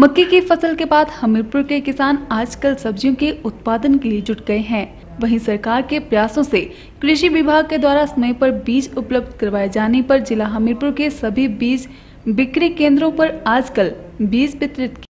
मक्के की फसल के बाद हमीरपुर के किसान आजकल सब्जियों के उत्पादन के लिए जुट गए हैं वहीं सरकार के प्रयासों से कृषि विभाग के द्वारा समय पर बीज उपलब्ध करवाए जाने पर जिला हमीरपुर के सभी बीज बिक्री केंद्रों पर आजकल बीज वितरित